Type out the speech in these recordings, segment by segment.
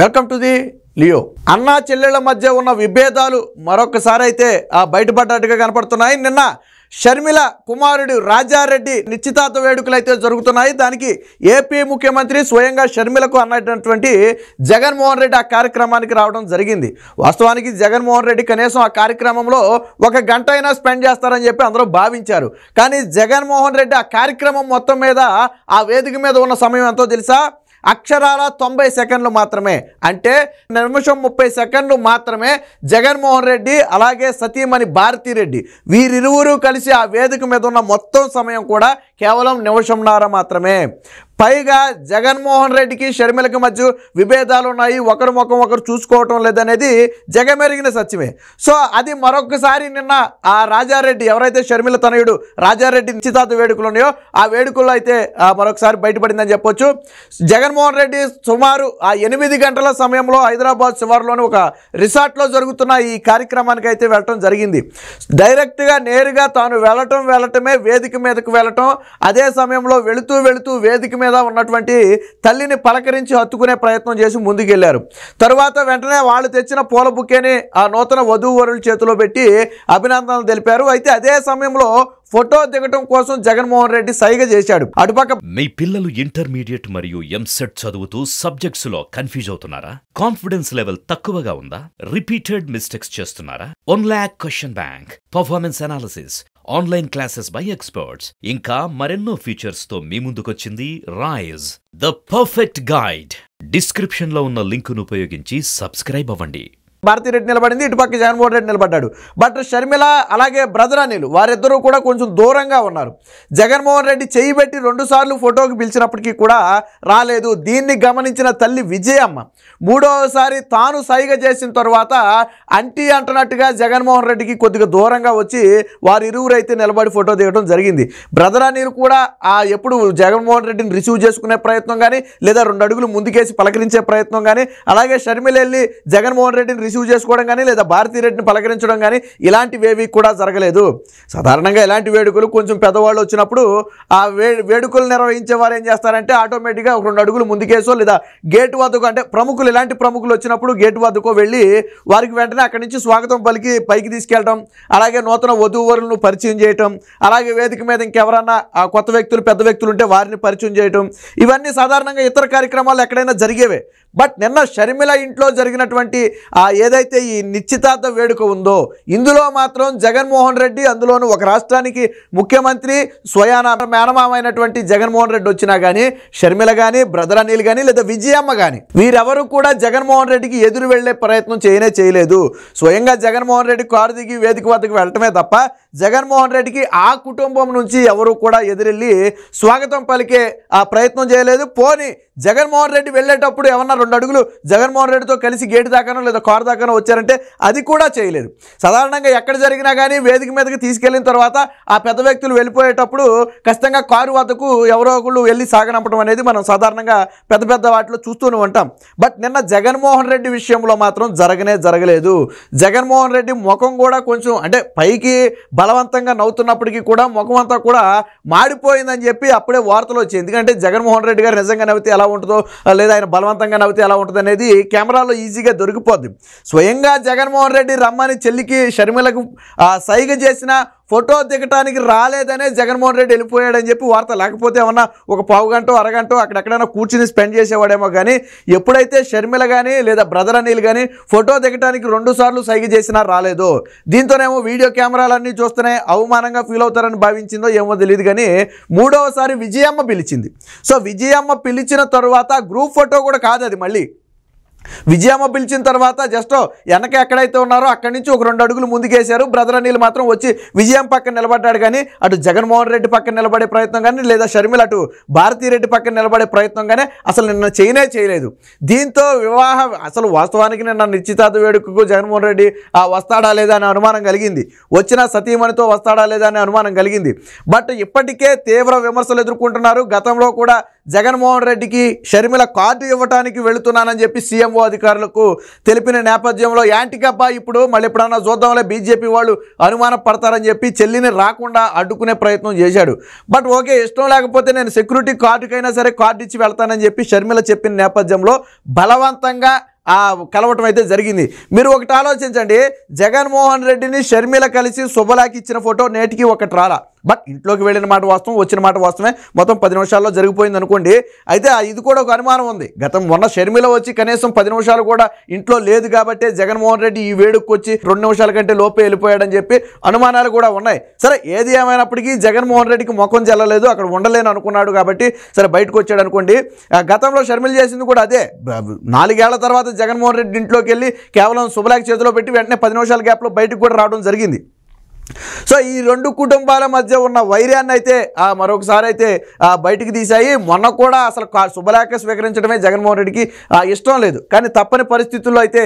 welcome to the Leo అన్నా చెల్లెళ్ల మధ్య ఉన్న విభేదాలు మరొకసారి అయితే ఆ బయటపడ్డట్టుగా కనపడుతున్నాయి నిన్న షర్మిల కుమారుడు రాజారెడ్డి నిశ్చితార్థ వేడుకలు అయితే జరుగుతున్నాయి దానికి ఏపీ ముఖ్యమంత్రి స్వయంగా షర్మిలకు అన్నటువంటి జగన్మోహన్ రెడ్డి ఆ కార్యక్రమానికి రావడం జరిగింది వాస్తవానికి జగన్మోహన్ రెడ్డి కనీసం ఆ కార్యక్రమంలో ఒక గంట అయినా స్పెండ్ చేస్తారని చెప్పి అందరూ భావించారు కానీ జగన్మోహన్ రెడ్డి ఆ కార్యక్రమం మొత్తం మీద ఆ వేదిక మీద ఉన్న సమయం ఎంతో తెలుసా అక్షరాల తొంభై సెకండ్లు మాత్రమే అంటే నిమిషం ముప్పై సెకండ్లు మాత్రమే జగన్మోహన్ రెడ్డి అలాగే సతీమణి భారతిరెడ్డి వీరిరువురు కలిసి ఆ వేదిక మీద ఉన్న మొత్తం సమయం కూడా కేవలం నిమిషంన్నర మాత్రమే పైగా జగన్మోహన్ రెడ్డికి షర్మిలకి మధ్య విభేదాలు ఉన్నాయి ఒకరి ముఖం ఒకరు చూసుకోవటం లేదనేది జగమెరిగిన సత్యమే సో అది మరొకసారి నిన్న ఆ రాజారెడ్డి ఎవరైతే షర్మిల తనయుడు రాజారెడ్డి నిశ్చితార్థ వేడుకలు ఉన్నాయో ఆ వేడుకల్లో అయితే మరొకసారి బయటపడిందని చెప్పొచ్చు జగన్మోహన్ రెడ్డి సుమారు ఆ ఎనిమిది గంటల సమయంలో హైదరాబాద్ శివారులోని ఒక రిసార్ట్లో జరుగుతున్న ఈ కార్యక్రమానికి అయితే వెళ్ళటం జరిగింది డైరెక్ట్గా నేరుగా తాను వెళ్ళటం వెళ్ళటమే వేదిక మీదకు వెళ్ళటం అదే సమయంలో వెళుతూ వెళుతూ వేదిక మీద ఉన్నటువంటి తల్లిని పలకరించి హత్తుకునే ప్రయత్నం చేసి ముందుకెళ్లారు తరువాత వెంటనే వాళ్ళు తెచ్చిన పూల బుకేని ఆ నూతన వధూవరుల చేతిలో పెట్టి అభినందనలు తెలిపారు అయితే అదే సమయంలో ఫోటో దిగటం కోసం జగన్మోహన్ రెడ్డి సైగ చేశాడు అటుపక్క మీ పిల్లలు ఇంటర్మీడియట్ మరియు ఎంసెట్ చదువుతూ సబ్జెక్ట్స్ లో కన్ఫ్యూజ్ అవుతున్నారా కాన్ఫిడెన్స్ లెవెల్ తక్కువగా ఉందా రిపీటెడ్ మిస్టేక్స్ చేస్తున్నారా one lakh question bank performance analysis online classes by experts ఇంకా మరెన్నో ఫీచర్స్తో మీ ముందుకొచ్చింది రాయజ్ ద పర్ఫెక్ట్ గైడ్ డిస్క్రిప్షన్లో ఉన్న లింకును ఉపయోగించి సబ్స్క్రైబ్ అవ్వండి భారతీ రెడ్డి నిలబడింది ఇటుపక్క జగన్మోహన్ రెడ్డి నిలబడ్డాడు బట్ షర్మిల అలాగే బ్రదర్ అనిల్ వారిద్దరూ కూడా కొంచెం దూరంగా ఉన్నారు జగన్మోహన్ రెడ్డి చేయి పెట్టి రెండుసార్లు ఫోటోకి పిలిచినప్పటికీ కూడా రాలేదు దీన్ని గమనించిన తల్లి విజయమ్మ మూడవసారి తాను సైగ చేసిన తర్వాత అంటీ అంటున్నట్టుగా జగన్మోహన్ రెడ్డికి కొద్దిగా దూరంగా వచ్చి వారి ఇరువురైతే నిలబడి ఫోటో దిగడం జరిగింది బ్రదర్ అనిల్ కూడా ఆ ఎప్పుడు జగన్మోహన్ రెడ్డిని రిసీవ్ చేసుకునే ప్రయత్నం కానీ లేదా రెండు అడుగులు ముందుకేసి పలకరించే ప్రయత్నం కానీ అలాగే షర్మిల వెళ్ళి జగన్మోహన్ రెడ్డిని రిసీవ్ చేసుకోవడం కానీ లేదా భారతీయ రెడ్డిని పలకరించడం కానీ ఇలాంటివేవి కూడా జరగలేదు సాధారణంగా ఇలాంటి వేడుకలు కొంచెం పెద్దవాళ్ళు వచ్చినప్పుడు ఆ వేడుకలు నిర్వహించే వారు ఏం చేస్తారంటే ఆటోమేటిక్గా ఒక రెండు అడుగులు ముందుకేసో లేదా గేటు వద్దకు అంటే ప్రముఖులు ఇలాంటి ప్రముఖులు వచ్చినప్పుడు గేటు వద్దకో వెళ్ళి వారికి వెంటనే అక్కడి నుంచి స్వాగతం పలికి పైకి తీసుకెళ్ళడం అలాగే నూతన వధూవరులను పరిచయం చేయటం అలాగే వేదిక మీద ఇంకెవరన్నా కొత్త వ్యక్తులు పెద్ద వ్యక్తులు ఉంటే వారిని పరిచయం చేయటం ఇవన్నీ సాధారణంగా ఇతర కార్యక్రమాలు ఎక్కడైనా జరిగేవే బట్ నిన్న షర్మిల ఇంట్లో జరిగినటువంటి ఆ ఏదైతే ఈ నిశ్చితార్థ వేడుక ఉందో ఇందులో మాత్రం జగన్మోహన్ రెడ్డి అందులోనూ ఒక రాష్ట్రానికి ముఖ్యమంత్రి స్వయాన మేనమామైనటువంటి జగన్మోహన్ రెడ్డి వచ్చినా కానీ షర్మిల కానీ బ్రదర్ అనిల్ కానీ లేదా విజయమ్మ కానీ వీరెవరు కూడా జగన్మోహన్ రెడ్డికి ఎదురు వెళ్లే ప్రయత్నం చేయనే చేయలేదు స్వయంగా జగన్మోహన్ రెడ్డి కారు దిగి వేదిక వద్దకు వెళ్ళటమే తప్ప జగన్మోహన్ రెడ్డికి ఆ కుటుంబం నుంచి ఎవరు కూడా ఎదురెళ్ళి స్వాగతం పలికే ఆ ప్రయత్నం చేయలేదు పోని జగన్మోహన్ రెడ్డి వెళ్ళేటప్పుడు ఏమన్నా రెండు అడుగులు జగన్మోహన్ రెడ్డితో కలిసి గేటు దాకానో లేదా కారు దగ్గర వచ్చారంటే అది కూడా చేయలేదు సాధారణంగా ఎక్కడ జరిగినా కానీ వేదిక మీదకి తీసుకెళ్లిన తర్వాత ఆ పెద్ద వ్యక్తులు వెళ్ళిపోయేటప్పుడు ఖచ్చితంగా కారు వద్దకు ఎవరో ఒకళ్ళు వెళ్ళి సాగనంపడం అనేది మనం సాధారణంగా పెద్ద పెద్ద వాటిలో చూస్తూనే ఉంటాం బట్ నిన్న జగన్మోహన్ రెడ్డి విషయంలో మాత్రం జరగనే జరగలేదు జగన్మోహన్ రెడ్డి ముఖం కూడా కొంచెం అంటే పైకి బలవంతంగా నవ్వుతున్నప్పటికీ కూడా ముఖం అంతా కూడా మాడిపోయిందని చెప్పి అప్పుడే వార్తలు వచ్చాయి ఎందుకంటే జగన్మోహన్ రెడ్డి గారు నిజంగా నవ్వితే ఎలా ఉంటుందో లేదా ఆయన బలవంతంగా నవ్వితే ఎలా ఉంటుంది అనేది కెమెరాలో ఈజీగా దొరికిపోద్ది స్వయంగా జగన్మోహన్ రెడ్డి రమ్మని చెల్లికి షర్మిలకు సైగ చేసిన ఫోటో దిగటానికి రాలేదనే జగన్మోహన్ రెడ్డి వెళ్ళిపోయాడని చెప్పి వార్త లేకపోతే ఏమన్నా ఒక పావు గంట అరగంట అక్కడెక్కడైనా కూర్చుని స్పెండ్ చేసేవాడేమో కానీ ఎప్పుడైతే షర్మిల కానీ లేదా బ్రదర్ అనిల్ కానీ ఫోటో దిగటానికి రెండు సార్లు సైగ చేసినా రాలేదు దీంతోనేమో వీడియో కెమెరాలన్నీ చూస్తేనే అవమానంగా ఫీల్ అవుతారని భావించిందో ఏమో తెలియదు కానీ మూడవసారి విజయమ్మ పిలిచింది సో విజయమ్మ పిలిచిన తర్వాత గ్రూప్ ఫోటో కూడా కాదు అది మళ్ళీ విజయమ్మ పిలిచిన తర్వాత జస్ట్ వెనక ఎక్కడైతే ఉన్నారో అక్కడి నుంచి ఒక రెండు అడుగులు ముందుకేశారు బ్రదర్ అనిల్ మాత్రం వచ్చి విజయం పక్కన నిలబడ్డాడు కానీ అటు జగన్మోహన్ రెడ్డి పక్కన నిలబడే ప్రయత్నం కానీ లేదా షర్మిల అటు భారతీరెడ్డి పక్కన నిలబడే ప్రయత్నం కానీ అసలు నిన్న చేయనే చేయలేదు దీంతో వివాహ అసలు వాస్తవానికి నిన్న నిశ్చితార్థ వేడుకకు జగన్మోహన్ రెడ్డి వస్తాడా లేదా అనే అనుమానం కలిగింది వచ్చిన సతీమణితో వస్తాడా లేదా అనే అనుమానం కలిగింది బట్ ఇప్పటికే తీవ్ర విమర్శలు ఎదుర్కొంటున్నారు గతంలో కూడా జగన్మోహన్ రెడ్డికి షర్మిల కార్డు ఇవ్వడానికి వెళుతున్నానని చెప్పి సీఎంఓ అధికారులకు తెలిపిన నేపథ్యంలో యాంటికప్ప ఇప్పుడు మళ్ళీ ఎప్పుడన్నా చూద్దాంలే బీజేపీ వాళ్ళు అనుమానం పడతారని చెప్పి చెల్లిని రాకుండా అడ్డుకునే ప్రయత్నం చేశాడు బట్ ఓకే ఇష్టం లేకపోతే నేను సెక్యూరిటీ కార్డుకైనా సరే కార్డు ఇచ్చి వెళ్తానని చెప్పి షర్మిల చెప్పిన నేపథ్యంలో బలవంతంగా ఆ కలవటం అయితే జరిగింది మీరు ఒకటి ఆలోచించండి జగన్మోహన్ రెడ్డిని షర్మిల కలిసి శుభలాకి ఇచ్చిన ఫోటో నేటికి ఒకటి రాలా బట్ ఇంట్లోకి వెళ్ళిన మాట వాస్తవం వచ్చిన మాట వాస్తవమే మొత్తం పది నిమిషాల్లో జరిగిపోయింది అనుకోండి అయితే ఇది కూడా ఒక అనుమానం ఉంది గతం మొన్న షర్మిల వచ్చి కనీసం పది నిమిషాలు కూడా ఇంట్లో లేదు కాబట్టి జగన్మోహన్ రెడ్డి ఈ వేడుకు వచ్చి రెండు నిమిషాల కంటే లోపే వెళ్ళిపోయాడని చెప్పి అనుమానాలు కూడా ఉన్నాయి సరే ఏది ఏమైనప్పటికీ జగన్మోహన్ రెడ్డికి ముఖం చెల్లలేదు అక్కడ ఉండలేను అనుకున్నాడు కాబట్టి సరే బయటకు వచ్చాడు అనుకోండి గతంలో షర్మిల చేసింది కూడా అదే నాలుగేళ్ల తర్వాత జగన్మోహన్ రెడ్డి ఇంట్లోకి వెళ్ళి కేవలం శుభలాక్ చేతిలో పెట్టి వెంటనే పది నిమిషాల గ్యాప్లో బయటకు కూడా రావడం జరిగింది సో ఈ రెండు కుటుంబాల మధ్య ఉన్న వైర్యాన్ని అయితే మరొకసారి అయితే బయటికి తీశాయి మొన్న కూడా అసలు శుభలేఖ స్వీకరించడమే జగన్మోహన్ రెడ్డికి ఇష్టం లేదు కానీ తప్పని పరిస్థితుల్లో అయితే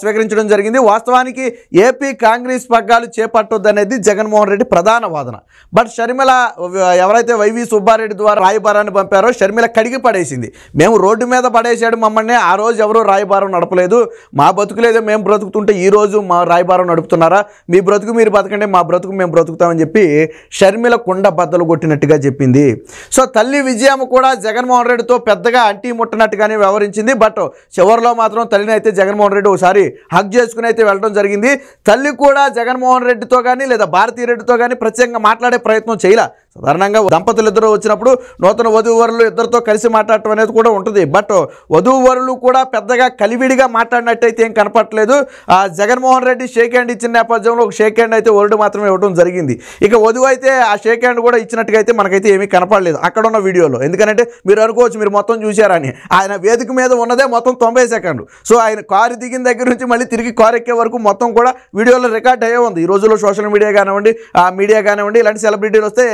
స్వీకరించడం జరిగింది వాస్తవానికి ఏపీ కాంగ్రెస్ పగ్గాలు చేపట్టొద్దనేది జగన్మోహన్ రెడ్డి ప్రధాన వాదన బట్ షర్మిల ఎవరైతే వైవి సుబ్బారెడ్డి ద్వారా రాయబారాన్ని పంపారో షర్మిల కడిగి పడేసింది మేము రోడ్డు మీద పడేసాడు మమ్మల్ని ఆ రోజు ఎవరూ రాయబారం నడపలేదు మా బ్రతుకులేదో మేము బ్రతుకుతుంటే ఈ రోజు మా రాయబారం నడుపుతున్నారా మీ బ్రతుకు మీరు బతకండి మా బ్రతుకు మేము బ్రతుకుతామని చెప్పి షర్మిల కుండ బద్దలు కొట్టినట్టుగా చెప్పింది సో తల్లి విజయం కూడా జగన్మోహన్ రెడ్డితో పెద్దగా అంటీ ముట్టనట్టుగానే వ్యవహరించింది బట్ చివరిలో మాత్రం తల్లిని అయితే జగన్మోహన్ రెడ్డి ఒకసారి హక్ చేసుకుని అయితే వెళ్ళడం జరిగింది తల్లి కూడా జగన్మోహన్ రెడ్డితో కానీ లేదా భారతీ రెడ్డితో కానీ ప్రత్యేకంగా మాట్లాడే ప్రయత్నం చేయాల సాధారణంగా దంపతులు ఇద్దరు వచ్చినప్పుడు నూతన వధూవరులు ఇద్దరితో కలిసి మాట్లాడటం అనేది కూడా ఉంటుంది బట్ వధూవరులు కూడా పెద్దగా కలివిడిగా మాట్లాడినట్టయితే ఏం కనపట్లేదు జగన్మోహన్ రెడ్డి షేక్ హ్యాండ్ ఇచ్చిన నేపథ్యంలో ఒక షేక్ హ్యాండ్ అయితే వరుడు మాత్రమే ఇవ్వడం జరిగింది ఇక వధువు అయితే ఆ షేక్ హ్యాండ్ కూడా ఇచ్చినట్టుగా అయితే మనకైతే ఏమీ కనపడలేదు అక్కడ ఉన్న వీడియోలో ఎందుకంటే మీరు అనుకోవచ్చు మీరు మొత్తం చూశారని ఆయన వేదిక మీద ఉన్నదే మొత్తం తొంభై సెకండ్లు సో ఆయన కారు దిగిన దగ్గర నుంచి మళ్ళీ తిరిగి కారు ఎక్కే వరకు మొత్తం కూడా వీడియోలో రికార్డ్ అయ్యే ఉంది ఈ రోజుల్లో సోషల్ మీడియా కానివ్వండి మీడియా కానివ్వండి ఇలాంటి సెలబ్రిటీలు వస్తే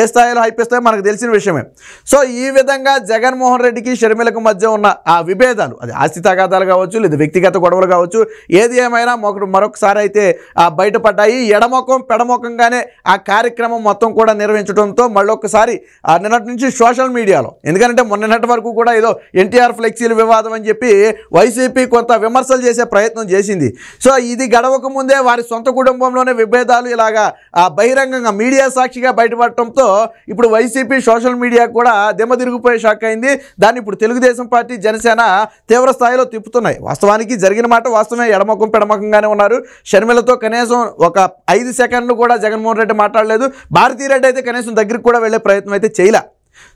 ఏ స్థాయిలో హైపిస్తాయో మనకు తెలిసిన విషయమే సో ఈ విధంగా జగన్మోహన్ రెడ్డికి షర్మిలకు మధ్య ఉన్న ఆ విభేదాలు అది ఆస్తి తగాదాలు కావచ్చు లేదా వ్యక్తిగత గొడవలు కావచ్చు ఏది ఏమైనా ఒకటి మరొకసారి అయితే బయటపడ్డాయి ఎడమొఖం పెడమొఖంగానే ఆ కార్యక్రమం మొత్తం కూడా నిర్వహించడంతో మళ్ళొకసారి నిన్నటి నుంచి సోషల్ మీడియాలో ఎందుకంటే మొన్నటి వరకు కూడా ఏదో ఎన్టీఆర్ ఫ్లెక్సీల వివాదం అని చెప్పి వైసీపీ కొంత విమర్శలు చేసే ప్రయత్నం చేసింది సో ఇది గడవక ముందే వారి సొంత కుటుంబంలోనే విభేదాలు ఇలాగా బహిరంగంగా మీడియా సాక్షిగా బయటపడటంతో కావడంతో ఇప్పుడు వైసీపీ సోషల్ మీడియా కూడా దిమ్మదిరిగిపోయే షాక్ అయింది దాన్ని ఇప్పుడు తెలుగుదేశం పార్టీ జనసేన తీవ్ర స్థాయిలో తిప్పుతున్నాయి వాస్తవానికి జరిగిన మాట వాస్తవమే ఎడమకం పెడమకంగానే ఉన్నారు షర్మిలతో కనీసం ఒక ఐదు సెకండ్లు కూడా జగన్మోహన్ రెడ్డి మాట్లాడలేదు భారతీయ రెడ్డి అయితే కనీసం దగ్గరికి కూడా వెళ్ళే ప్రయత్నం అయితే చేయలే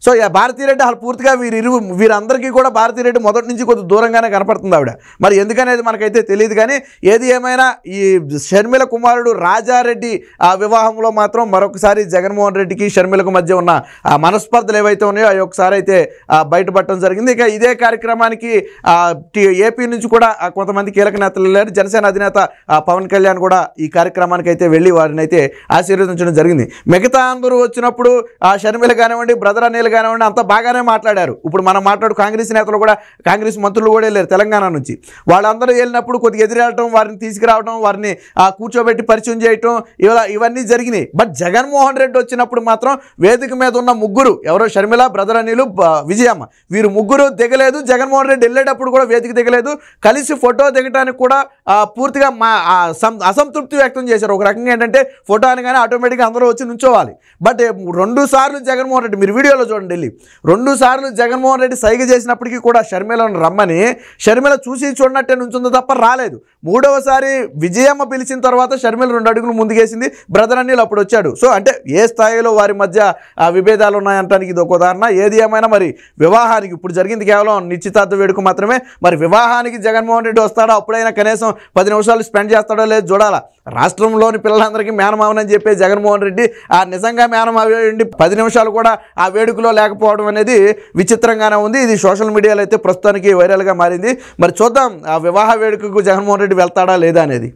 సో భారతీరెడ్డి అసలు పూర్తిగా వీరిరు వీరందరికీ కూడా భారతీరెడ్డి మొదటి నుంచి కొద్ది దూరంగానే కనపడుతుంది ఆవిడ మరి ఎందుకనేది మనకైతే తెలియదు కానీ ఏది ఏమైనా ఈ షర్మిల కుమారుడు రాజారెడ్డి ఆ వివాహంలో మాత్రం మరొకసారి జగన్మోహన్ రెడ్డికి షర్మిలకు మధ్య ఉన్న ఆ మనస్పర్ధలు ఏవైతే ఉన్నాయో అవి ఒకసారి అయితే బయటపడటం జరిగింది ఇక ఇదే కార్యక్రమానికి ఏపీ నుంచి కూడా కొంతమంది కీలక నేతలు వెళ్ళారు జనసేన అధినేత పవన్ కళ్యాణ్ కూడా ఈ కార్యక్రమానికి అయితే వెళ్ళి వారిని అయితే ఆశీర్వదించడం జరిగింది మిగతా అందరూ వచ్చినప్పుడు ఆ షర్మిల కానివ్వండి బ్రదర్ అనిల్ కానివ్వండి అంత బాగానే మాట్లాడారు ఇప్పుడు మనం మాట్లాడు కాంగ్రెస్ నేతలు కూడా కాంగ్రెస్ మంత్రులు కూడా వెళ్ళారు తెలంగాణ నుంచి వాళ్ళందరూ వెళ్ళినప్పుడు కొద్దిగా ఎదిరేయడం వారిని తీసుకురావడం వారిని కూర్చోబెట్టి పరిచయం చేయటం ఇలా ఇవన్నీ జరిగినాయి బట్ జగన్మోహన్ రెడ్డి వచ్చినప్పుడు మాత్రం వేదిక మీద ఉన్న ముగ్గురు ఎవరో షర్మిల బ్రదర్ అనిలు విజయమ్మ వీరు ముగ్గురు దిగలేదు జగన్మోహన్ రెడ్డి వెళ్ళేటప్పుడు కూడా వేదిక దిగలేదు కలిసి ఫోటో దిగడానికి కూడా పూర్తిగా మా అసంతృప్తి వ్యక్తం చేశారు ఒక రకంగా ఏంటంటే ఫోటో అనగానే ఆటోమేటిక్గా అందరూ వచ్చి నుంచోవాలి బట్ రెండు సార్లు జగన్మోహన్ రెడ్డి మీరు వీడియో షర్మిలలో చూడండి వెళ్ళి రెండు సార్లు జగన్మోహన్ రెడ్డి సైగ చేసినప్పటికీ కూడా షర్మిలను రమ్మని షర్మిల చూసి చూడనట్టే నుంచిందో తప్ప రాలేదు మూడవసారి విజయమ్మ పిలిచిన తర్వాత షర్మిల రెండు అడుగులు ముందుకేసింది బ్రదర్ అనిల్ అప్పుడు వచ్చాడు సో అంటే ఏ స్థాయిలో వారి మధ్య విభేదాలు ఉన్నాయంటానికి ఇది ఒక ఉదాహరణ ఏది ఏమైనా మరి వివాహానికి ఇప్పుడు జరిగింది కేవలం నిశ్చితార్థ వేడుక మాత్రమే మరి వివాహానికి జగన్మోహన్ రెడ్డి వస్తాడో అప్పుడైనా కనీసం పది నిమిషాలు స్పెండ్ చేస్తాడో లేదు చూడాలా రాష్ట్రంలోని పిల్లలందరికీ మేనమావనని చెప్పే జగన్మోహన్ రెడ్డి ఆ నిజంగా మేనమావేయండి పది నిమిషాలు కూడా ఆ వేడుకలో లేకపోవడం అనేది విచిత్రంగానే ఉంది ఇది సోషల్ మీడియాలో అయితే ప్రస్తుతానికి వైరల్గా మారింది మరి చూద్దాం ఆ వివాహ వేడుకకు జగన్మోహన్ రెడ్డి వెళ్తాడా లేదా అనేది